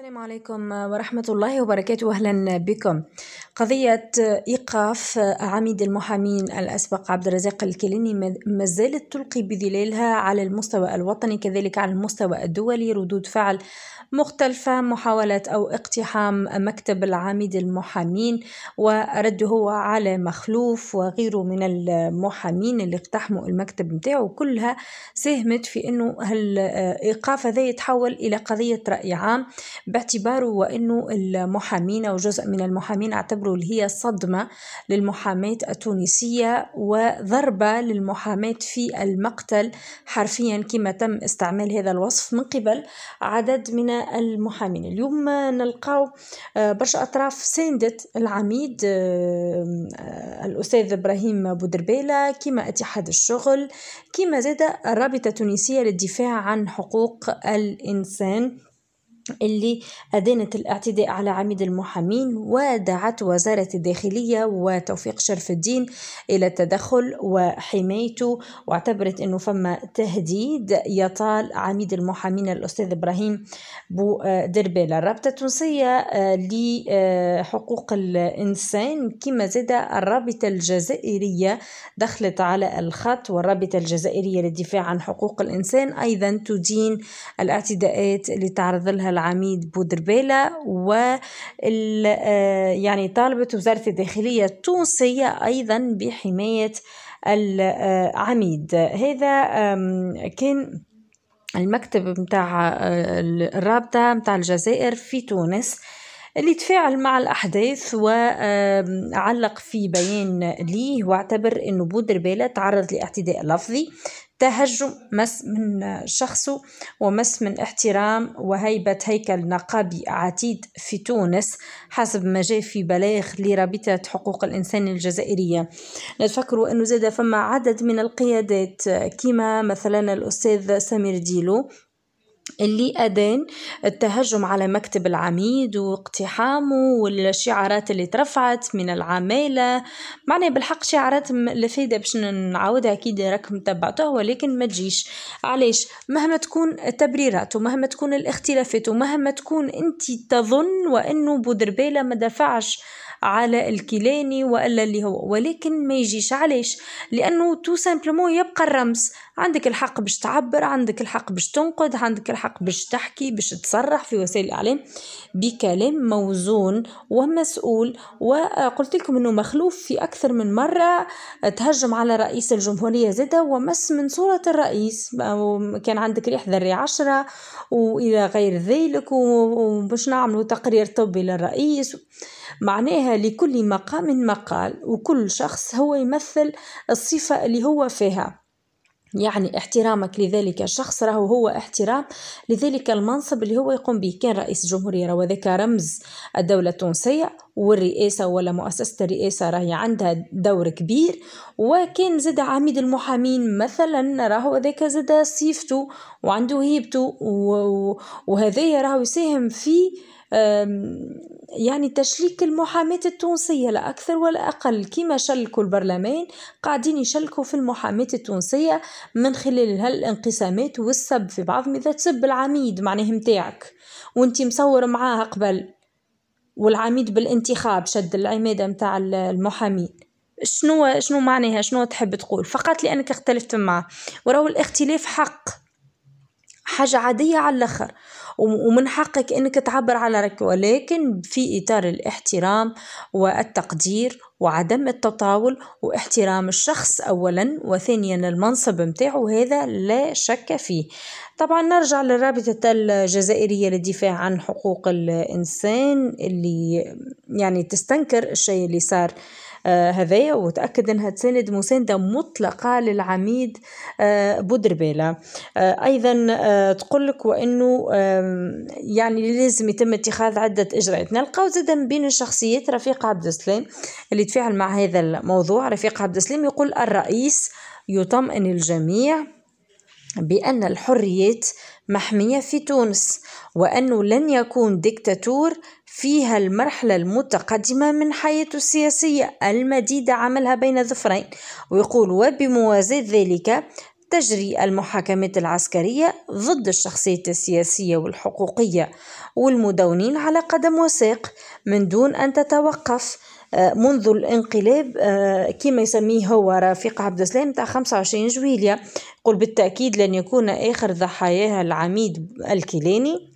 السلام عليكم ورحمة الله وبركاته أهلا بكم قضية إيقاف عميد المحامين الأسبق عبد الرزاق الكليني ما زالت تلقي بظلالها على المستوى الوطني كذلك على المستوى الدولي ردود فعل مختلفة محاولة أو اقتحام مكتب العميد المحامين ورده على مخلوف وغيره من المحامين اللي اقتحموا المكتب متاعه كلها ساهمت في أنه الإيقاف هذا يتحول إلى قضية رأي عام باعتباره وأنه المحامين أو جزء من المحامين اعتبروا اللي هي صدمة للمحاماة التونسية وضربة للمحاماة في المقتل حرفيا كما تم استعمال هذا الوصف من قبل عدد من المحامين اليوم نلقاو آه، برشا أطراف ساندت العميد آه، آه، الأستاذ إبراهيم بودربيله كما اتحاد الشغل كما زاد الرابطة التونسية للدفاع عن حقوق الإنسان اللي أدانت الاعتداء على عميد المحامين ودعت وزارة الداخلية وتوفيق شرف الدين إلى التدخل وحمايته واعتبرت أنه فما تهديد يطال عميد المحامين الأستاذ إبراهيم بو آه، دربالة الرابطة التونسية آه، لحقوق الإنسان كما زاد الرابطة الجزائرية دخلت على الخط والرابطة الجزائرية للدفاع عن حقوق الإنسان أيضا تدين الاعتداءات اللي تعرض لها العميد بودربيلا و آه، يعني طالبت وزارة الداخلية التونسية أيضا بحماية العميد هذا كان المكتب متاع آه، الرابطة متاع الجزائر في تونس اللي تفاعل مع الأحداث وعلق في بيان ليه واعتبر أنه بودربيلا تعرض لاعتداء لفظي تهجم مس من شخصه ومس من احترام وهيبة هيكل نقابي عتيد في تونس حسب ما جاء في بلاغ لرابطة حقوق الإنسان الجزائرية نتفكر أنه زاد فما عدد من القيادات كما مثلا الأستاذ سمير ديلو اللي أدان التهجم على مكتب العميد واقتحامه والشعارات اللي ترفعت من العمالة معنى بالحق شعارات لفيدة باش نعاودها أكيد راكم تبعتوها ولكن ما تجيش علاش مهما تكون التبريرات ومهما تكون الاختلافات ومهما تكون أنت تظن وأنه بودربالة ما دفعش على الكيلاني والا اللي هو ولكن ما يجيش علاش لانه تو سامبلومون يبقى الرمز عندك الحق باش تعبر عندك الحق باش تنقد عندك الحق الحق باش تحكي باش تصرح في وسائل الإعلام بكلام موزون ومسؤول وقلت لكم أنه مخلوف في أكثر من مرة تهجم على رئيس الجمهورية زادة ومس من صورة الرئيس كان عندك ريح ذري عشرة وإلى غير ذلك وباش نعملوا تقرير طبي للرئيس معناها لكل مقام مقال وكل شخص هو يمثل الصفة اللي هو فيها يعني احترامك لذلك الشخص راهو هو احترام لذلك المنصب اللي هو يقوم به كان رئيس جمهورية راهو ذاك رمز الدولة التونسية والرئاسة ولا مؤسسة الرئاسة راهي عندها دور كبير وكان زاد عميد المحامين مثلا راهو ذاك زاد صيفته وعنده هيبته وهذايا راهو يساهم في يعني تشليك المحاماة التونسية لا أكثر ولا أقل كما شلكوا البرلمان قاعدين يشلكوا في المحاماة التونسية من خلال هالانقسامات والسب في بعضهم إذا تسب العميد معناه متاعك وانت مصور معاه قبل والعميد بالانتخاب شد العمادة متاع المحامين شنو شنو معناها شنو تحب تقول فقط لانك اختلفت معه وراو الاختلاف حق حاجة عادية على الآخر ومن حقك أنك تعبر على رأيك ولكن في إطار الاحترام والتقدير وعدم التطاول واحترام الشخص أولا وثانيا المنصب متاعه هذا لا شك فيه طبعا نرجع للرابطة الجزائرية للدفاع عن حقوق الإنسان اللي يعني تستنكر الشيء اللي صار آه، هذايا وتأكد أنها تساند مساندة مطلقة للعميد آه، بودربيلا آه، أيضا تقول لك وأنه يعني لازم يتم اتخاذ عدة إجراءات نلقاو زادا بين الشخصيات رفيق عبد السلام اللي تفاعل مع هذا الموضوع رفيق عبد السلام يقول الرئيس يطمئن الجميع بأن الحريات محمية في تونس وأنه لن يكون ديكتاتور فيها المرحلة المتقدمة من حياته السياسية المديدة عملها بين ظفرين ويقول وبموازاة ذلك تجري المحاكمات العسكرية ضد الشخصية السياسية والحقوقية والمدونين على قدم وساق من دون أن تتوقف آه، منذ الانقلاب آه، كما يسميه هو رفيق عبد السلام تاع 25 جويليا قل بالتأكيد لن يكون آخر ضحاياها العميد الكيلاني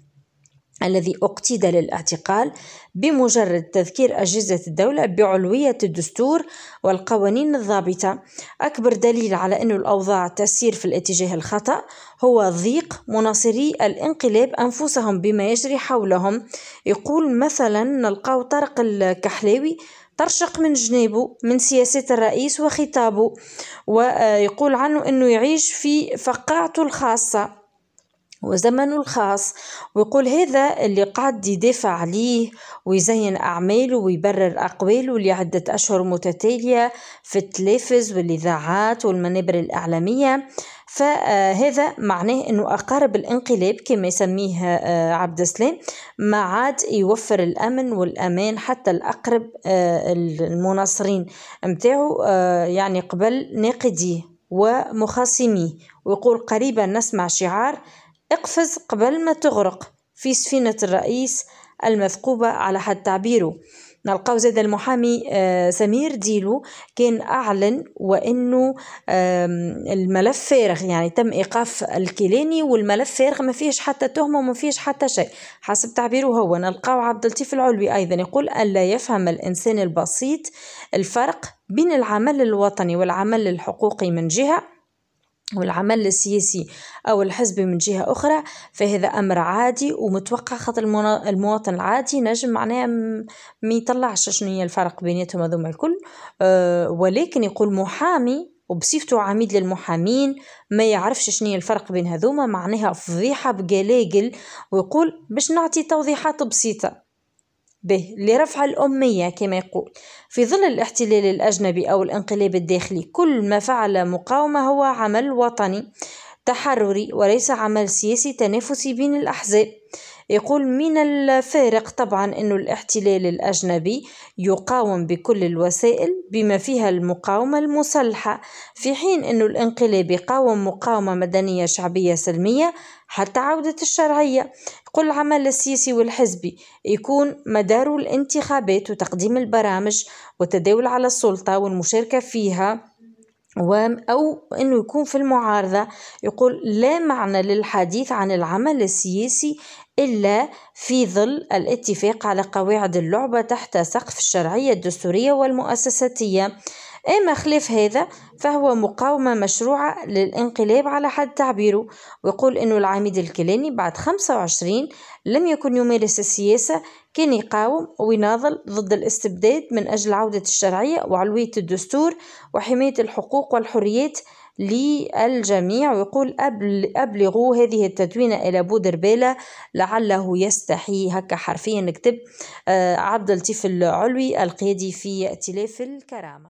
الذي اقتيد للاعتقال بمجرد تذكير أجهزة الدولة بعلوية الدستور والقوانين الضابطة أكبر دليل على أن الأوضاع تسير في الاتجاه الخطأ هو ضيق مناصري الانقلاب أنفسهم بما يجري حولهم يقول مثلا نلقاو طارق الكحلاوي ترشق من جنابه من سياسة الرئيس وخطابه ويقول عنه أنه يعيش في فقاعته الخاصة وزمنه الخاص ويقول هذا اللي قاعد يدافع عليه ويزين أعماله ويبرر أقواله لعدة أشهر متتالية في التلفز والإذاعات والمنابر الإعلامية فهذا معناه أنه أقارب الانقلاب كما يسميه آه، عبد السلام ما عاد يوفر الأمن والأمان حتى الأقرب آه، المناصرين متاعه آه، يعني قبل ناقديه ومخاصميه ويقول قريبا نسمع شعار اقفز قبل ما تغرق في سفينة الرئيس المثقوبة على حد تعبيره نلقاو زاد المحامي آه، سمير ديلو كان أعلن وأنه الملف فارغ يعني تم إيقاف الكيلاني والملف فارغ ما فيهش حتى تهمة وما فيهش حتى شيء حسب تعبيره هو نلقاو عبد اللطيف العلوي أيضا يقول ألا يفهم الإنسان البسيط الفرق بين العمل الوطني والعمل الحقوقي من جهة والعمل السياسي أو الحزبي من جهة أخرى فهذا أمر عادي ومتوقع خاطر المواطن العادي نجم معناها ما يطلعش شنو هي الفرق بيناتهم هذوما الكل آه، ولكن يقول محامي وبصفته عميد للمحامين ما يعرفش شنو الفرق بين هذوما معناها فضيحة بقلاقل ويقول باش نعطي توضيحات بسيطة به لرفع الأمية كما يقول في ظل الاحتلال الأجنبي أو الانقلاب الداخلي كل ما فعل مقاومة هو عمل وطني تحرري وليس عمل سياسي تنافسي بين الأحزاب يقول من الفارق طبعا أن الاحتلال الأجنبي يقاوم بكل الوسائل بما فيها المقاومة المسلحة في حين أن الانقلاب يقاوم مقاومة مدنية شعبية سلمية حتى عودة الشرعية يقول العمل السياسي والحزبي يكون مدار الانتخابات وتقديم البرامج وتداول على السلطة والمشاركة فيها و أو أنه يكون في المعارضة يقول لا معنى للحديث عن العمل السياسي إلا في ظل الاتفاق على قواعد اللعبة تحت سقف الشرعية الدستورية والمؤسساتية أما خلاف هذا فهو مقاومة مشروعة للانقلاب على حد تعبيره ويقول أن العميد الكلاني بعد 25 لم يكن يمارس السياسة كان يقاوم ويناضل ضد الاستبداد من أجل عودة الشرعية وعلوية الدستور وحماية الحقوق والحريات للجميع ويقول أبل أبلغوا هذه التدوينة إلى بودربالة لعله يستحي هكا حرفيا نكتب آه، عبد اللطيف العلوي القيادي في ائتلاف الكرامة